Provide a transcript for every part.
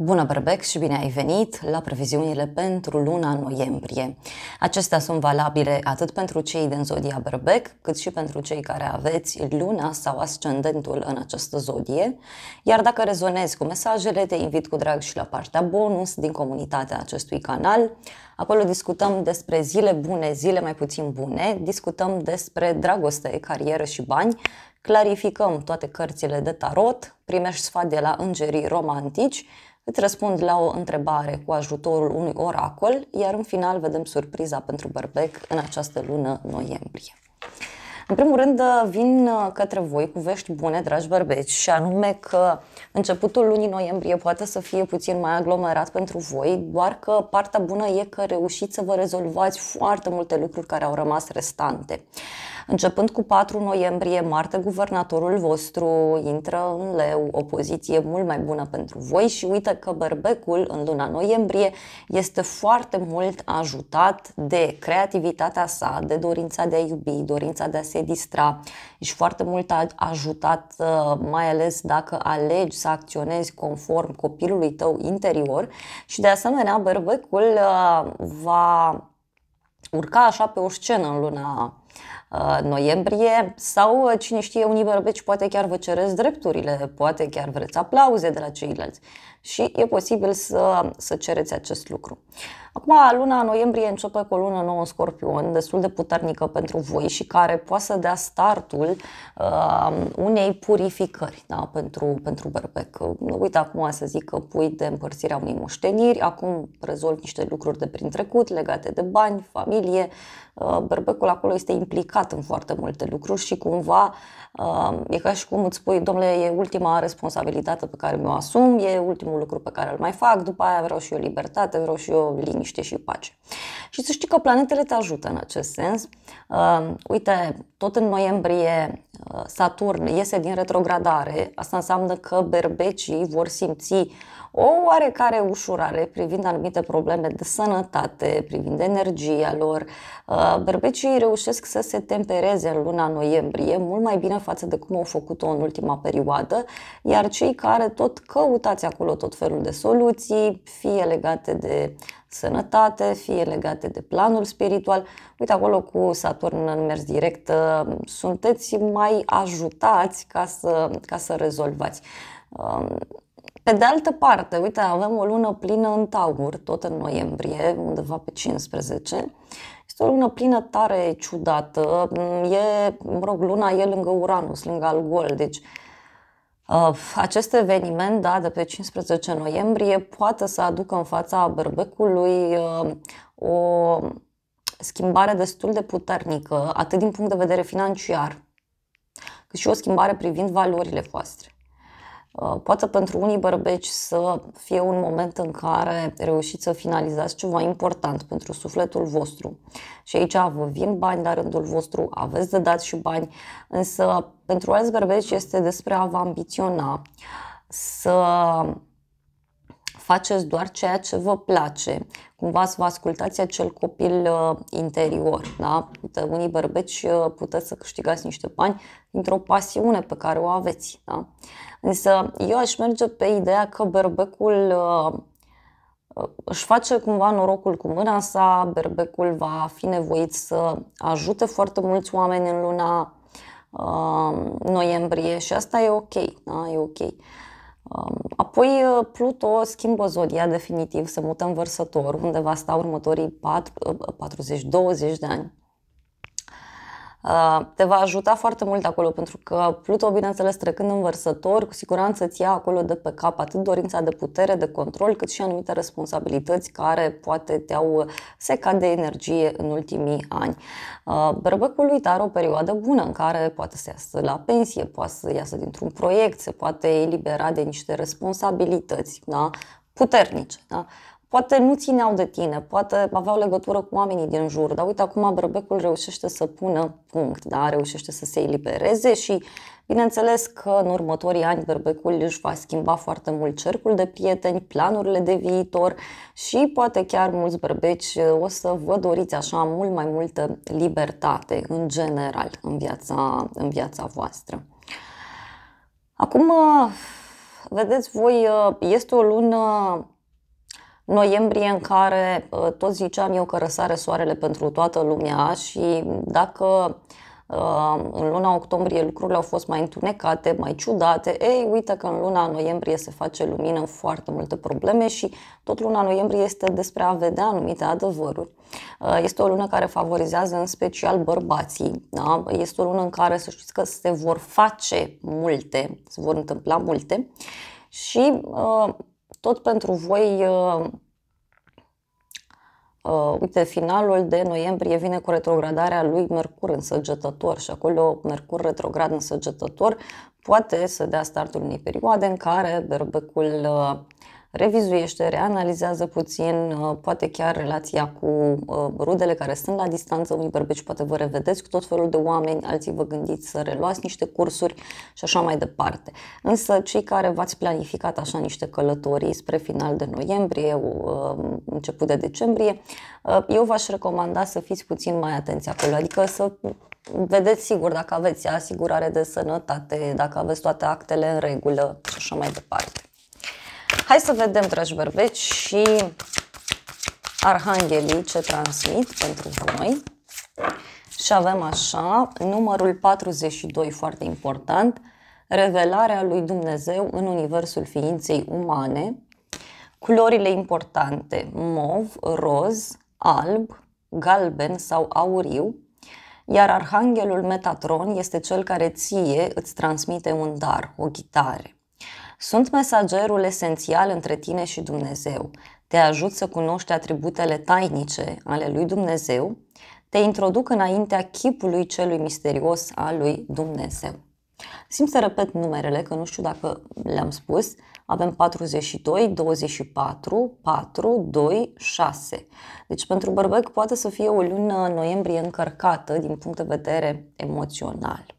Bună, Berbec, și bine ai venit la previziunile pentru luna noiembrie. Acestea sunt valabile atât pentru cei din zodia Berbec, cât și pentru cei care aveți luna sau ascendentul în această zodie. Iar dacă rezonezi cu mesajele, te invit cu drag și la partea bonus din comunitatea acestui canal. Acolo discutăm despre zile bune, zile mai puțin bune, discutăm despre dragoste, carieră și bani, clarificăm toate cărțile de tarot, primești sfat de la îngerii romantici, îți răspund la o întrebare cu ajutorul unui oracol, iar în final vedem surpriza pentru Bărbec în această lună noiembrie. În primul rând, vin uh, către voi cu vești bune, dragi bărbeci, și anume că începutul lunii noiembrie poate să fie puțin mai aglomerat pentru voi, doar că partea bună e că reușiți să vă rezolvați foarte multe lucruri care au rămas restante. Începând cu 4 noiembrie, martă, guvernatorul vostru intră în leu, o poziție mult mai bună pentru voi și uite că Berbecul în luna noiembrie este foarte mult ajutat de creativitatea sa, de dorința de a iubi, dorința de a se distra. și foarte mult ajutat, uh, mai ales dacă alegi să acționezi conform copilului tău interior și de asemenea Berbecul uh, va urca așa pe o scenă în luna Uh, noiembrie sau, uh, cine știe, unii bărbeți poate chiar vă cereți drepturile, poate chiar vreți aplauze de la ceilalți și e posibil să, să cereți acest lucru. Acum, luna noiembrie începe cu o lună nouă în scorpion, destul de puternică pentru voi și care poate să dea startul uh, unei purificări da, pentru, pentru berbec. Nu uit acum să zic că pui de împărțirea unei moșteniri, acum rezolvi niște lucruri de prin trecut legate de bani, familie. Uh, berbecul acolo este implicat în foarte multe lucruri și cumva Um, e ca și cum îți spui, domnule, e ultima responsabilitate pe care mi-o asum, e ultimul lucru pe care îl mai fac, după aia vreau și eu libertate, vreau și eu liniște și pace. Și să știi că planetele te ajută în acest sens. Um, uite, tot în noiembrie uh, Saturn iese din retrogradare, asta înseamnă că berbecii vor simți o oarecare ușurare privind anumite probleme de sănătate, privind energia lor. Uh, berbecii reușesc să se tempereze în luna noiembrie, mult mai bine față de cum au făcut-o în ultima perioadă, iar cei care tot căutați acolo tot felul de soluții, fie legate de sănătate, fie legate de planul spiritual. Uite, acolo cu Saturn în mers direct, uh, sunteți mai ajutați ca să, ca să rezolvați. Um, pe de altă parte, uite, avem o lună plină în Taur, tot în noiembrie, undeva pe 15. Este o lună plină tare ciudată. Mm, e, mă rog, luna e lângă Uranus, lângă Algol, deci uh, acest eveniment, da, de pe 15 noiembrie, poate să aducă în fața berbecului uh, o schimbare destul de puternică, atât din punct de vedere financiar, cât și o schimbare privind valorile voastre. Uh, poate pentru unii bărbeci să fie un moment în care reușiți să finalizați ceva important pentru sufletul vostru. Și aici vă vin bani la rândul vostru, aveți de dat și bani, însă pentru alți bărbeci este despre a vă ambiționa, să faceți doar ceea ce vă place, cumva să vă ascultați acel copil uh, interior. Da? Unii bărbeci uh, puteți să câștigați niște bani dintr-o pasiune pe care o aveți. Da? Însă eu aș merge pe ideea că berbecul uh, își face cumva norocul cu mâna sa, berbecul va fi nevoit să ajute foarte mulți oameni în luna noiembrie și asta e ok, da? e ok. Apoi uh, Pluto schimbă zodia definitiv, se mută în vărsător, va sta următorii 40-20 uh, de ani. Uh, te va ajuta foarte mult acolo, pentru că Pluto, bineînțeles, trecând în vărsător, cu siguranță îți ia acolo de pe cap atât dorința de putere, de control, cât și anumite responsabilități care poate te-au secat de energie în ultimii ani. Uh, Bărbăcul lui are o perioadă bună în care poate să iasă la pensie, poate să iasă dintr-un proiect, se poate elibera de niște responsabilități, da? puternice. Da? poate nu țineau de tine, poate aveau legătură cu oamenii din jur, dar uite acum Brăbecul reușește să pună punct, da? reușește să se elibereze și bineînțeles că în următorii ani Brăbecul își va schimba foarte mult cercul de prieteni, planurile de viitor și poate chiar mulți bărbeci uh, o să vă doriți așa mult mai multă libertate în general în viața, în viața voastră. Acum, uh, vedeți voi, uh, este o lună noiembrie în care uh, tot ziceam eu că răsare soarele pentru toată lumea și dacă uh, în luna octombrie lucrurile au fost mai întunecate, mai ciudate, ei, uite că în luna noiembrie se face lumină în foarte multe probleme și tot luna noiembrie este despre a vedea anumite adevăruri. Uh, este o lună care favorizează în special bărbații. Da? Este o lună în care să știți că se vor face multe, se vor întâmpla multe și tot pentru voi, uh, uh, uite, finalul de noiembrie vine cu retrogradarea lui Mercur în săgetător și acolo Mercur retrograd în săgetător poate să dea startul unei perioade în care berbecul uh, revizuiește, reanalizează puțin, uh, poate chiar relația cu uh, rudele care sunt la distanță, unii bărbeci poate vă revedeți cu tot felul de oameni, alții vă gândiți să reluați niște cursuri și așa mai departe. Însă cei care v-ați planificat așa niște călătorii spre final de noiembrie, uh, început de decembrie, eu v-aș recomanda să fiți puțin mai atenți acolo, adică să vedeți sigur dacă aveți asigurare de sănătate, dacă aveți toate actele în regulă și așa mai departe. Hai să vedem, dragi bărbeți, și arhanghelii ce transmit pentru voi. Și avem așa, numărul 42, foarte important, revelarea lui Dumnezeu în universul ființei umane, culorile importante, mov, roz, alb, galben sau auriu, iar arhanghelul Metatron este cel care ție îți transmite un dar, o ghitare. Sunt mesagerul esențial între tine și Dumnezeu. Te ajut să cunoști atributele tainice ale lui Dumnezeu, te introduc înaintea chipului celui misterios al lui Dumnezeu. Simt să repet numerele, că nu știu dacă le-am spus. Avem 42, 24, 4, 2, 6. Deci pentru bărbec poate să fie o lună noiembrie încărcată din punct de vedere emoțional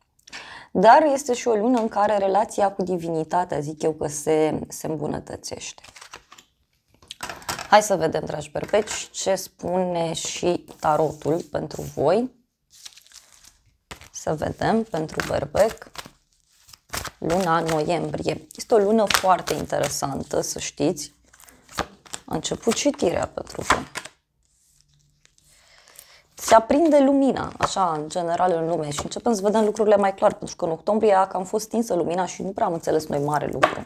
dar este și o lună în care relația cu divinitatea, zic eu, că se, se îmbunătățește. Hai să vedem, dragi berbeci, ce spune și tarotul pentru voi. Să vedem pentru berbec luna noiembrie. Este o lună foarte interesantă, să știți. A început citirea pentru voi se aprinde lumina, așa, în general, în lume și începem să vedem lucrurile mai clar, pentru că în octombrie a cam fost stinsă lumina și nu prea am înțeles noi mare lucru.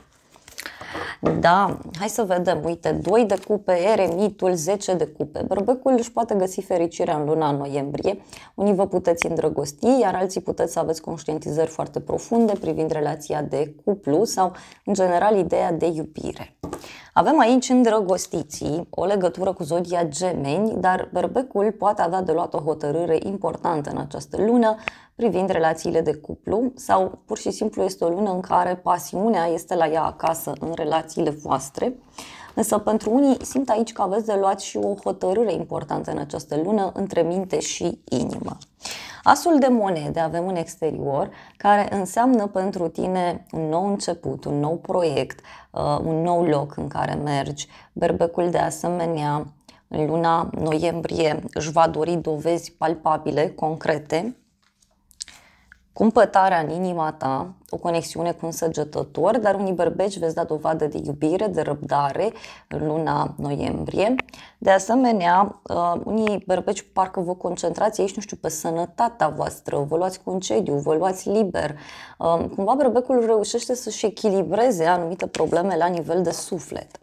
Da, hai să vedem, uite, 2 de cupe, eremitul, 10 de cupe. Bărbecul își poate găsi fericirea în luna noiembrie. Unii vă puteți îndrăgosti, iar alții puteți să aveți conștientizări foarte profunde privind relația de cuplu sau, în general, ideea de iubire. Avem aici îndrăgostiții o legătură cu zodia gemeni, dar berbecul poate avea de luat o hotărâre importantă în această lună privind relațiile de cuplu sau pur și simplu este o lună în care pasiunea este la ea acasă în relațiile voastre. Însă pentru unii simt aici că aveți de luat și o hotărâre importantă în această lună între minte și inimă. Asul de monede avem în exterior, care înseamnă pentru tine un nou început, un nou proiect, uh, un nou loc în care mergi. Berbecul de asemenea în luna noiembrie își va dori dovezi palpabile, concrete, cumpătarea în inima ta, o conexiune cu un săgetător, dar unii berbeci veți da dovadă de iubire, de răbdare în luna noiembrie. De asemenea, uh, unii berbeci parcă vă concentrați aici, nu știu, pe sănătatea voastră, vă luați concediu, vă luați liber. Uh, cumva berbecul reușește să-și echilibreze anumite probleme la nivel de suflet.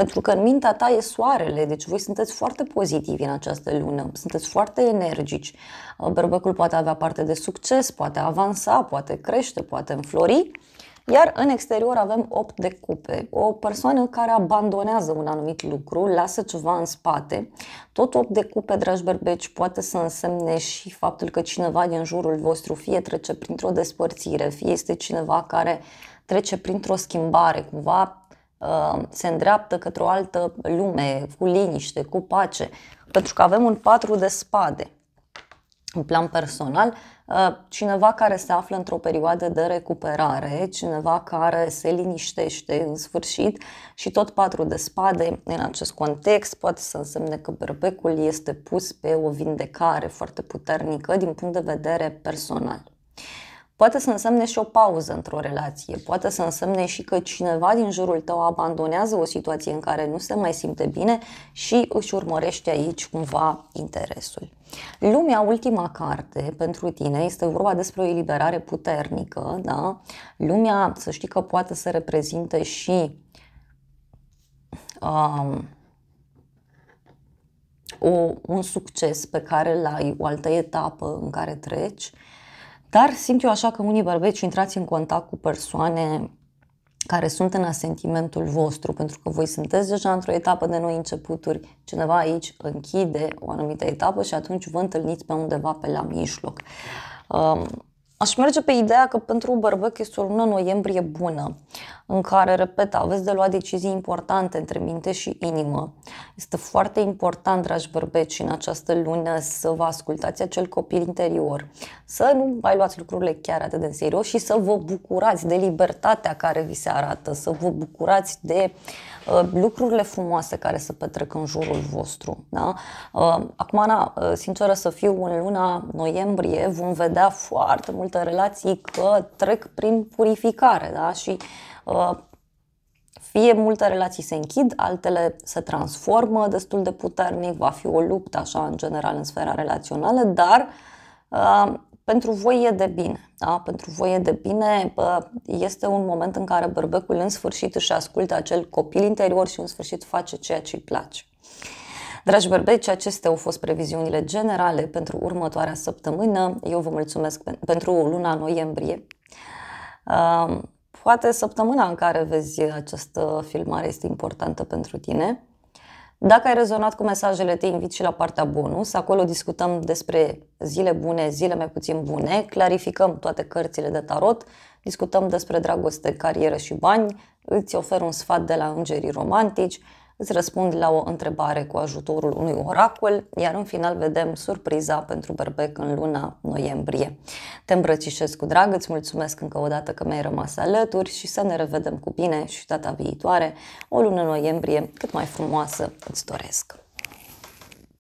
Pentru că în mintea ta e soarele, deci voi sunteți foarte pozitivi în această lună, sunteți foarte energici. Uh, Berbecul poate avea parte de succes, poate avansa, poate crește, poate înflori. Iar în exterior avem 8 de cupe, o persoană care abandonează un anumit lucru, lasă ceva în spate. Tot 8 de cupe, dragi berbeci, poate să însemne și faptul că cineva din jurul vostru fie trece printr-o despărțire, fie este cineva care trece printr-o schimbare, cumva Uh, se îndreaptă către o altă lume, cu liniște, cu pace, pentru că avem un patru de spade. În plan personal, uh, cineva care se află într-o perioadă de recuperare, cineva care se liniștește în sfârșit și tot patru de spade în acest context poate să însemne că berbecul este pus pe o vindecare foarte puternică din punct de vedere personal. Poate să însemne și o pauză într-o relație, poate să însemne și că cineva din jurul tău abandonează o situație în care nu se mai simte bine și își urmărește aici cumva interesul. Lumea, ultima carte pentru tine, este vorba despre o eliberare puternică, da? Lumea, să știi că poate să reprezinte și um, o, un succes pe care l ai, o altă etapă în care treci, uh, dar simt eu așa că unii bărbeți intrați în contact cu persoane care sunt în asentimentul vostru, pentru că voi sunteți deja într-o etapă de noi începuturi, cineva aici închide o anumită etapă și atunci vă întâlniți pe undeva pe la mijloc. Um, Aș merge pe ideea că pentru bărbec este o lună noiembrie bună, în care, repet, aveți de luat decizii importante între minte și inimă. Este foarte important, dragi bărbeți, în această lună să vă ascultați acel copil interior, să nu mai luați lucrurile chiar atât de serios și să vă bucurați de libertatea care vi se arată, să vă bucurați de uh, lucrurile frumoase care se petrec în jurul vostru. Da? Uh, acum, Ana, uh, sinceră să fiu, în luna noiembrie vom vedea foarte multe relații că trec prin purificare da? și fie multe relații se închid, altele se transformă destul de puternic, va fi o luptă așa în general în sfera relațională, dar uh, pentru voi e de bine. Da? Pentru voi e de bine, uh, este un moment în care bărbecul în sfârșit își ascultă acel copil interior și în sfârșit face ceea ce îi place. Dragi bărbeci, acestea au fost previziunile generale pentru următoarea săptămână. Eu vă mulțumesc pentru luna noiembrie. Uh, poate săptămâna în care vezi această filmare este importantă pentru tine. Dacă ai rezonat cu mesajele, te invit și la partea bonus. Acolo discutăm despre zile bune, zile mai puțin bune, clarificăm toate cărțile de tarot, discutăm despre dragoste, carieră și bani, îți ofer un sfat de la îngerii romantici, îți răspund la o întrebare cu ajutorul unui oracol, iar în final vedem surpriza pentru berbec în luna noiembrie. Te îmbrățișez cu drag, îți mulțumesc încă o dată că mi-ai rămas alături și să ne revedem cu bine și data viitoare, o lună noiembrie cât mai frumoasă îți doresc.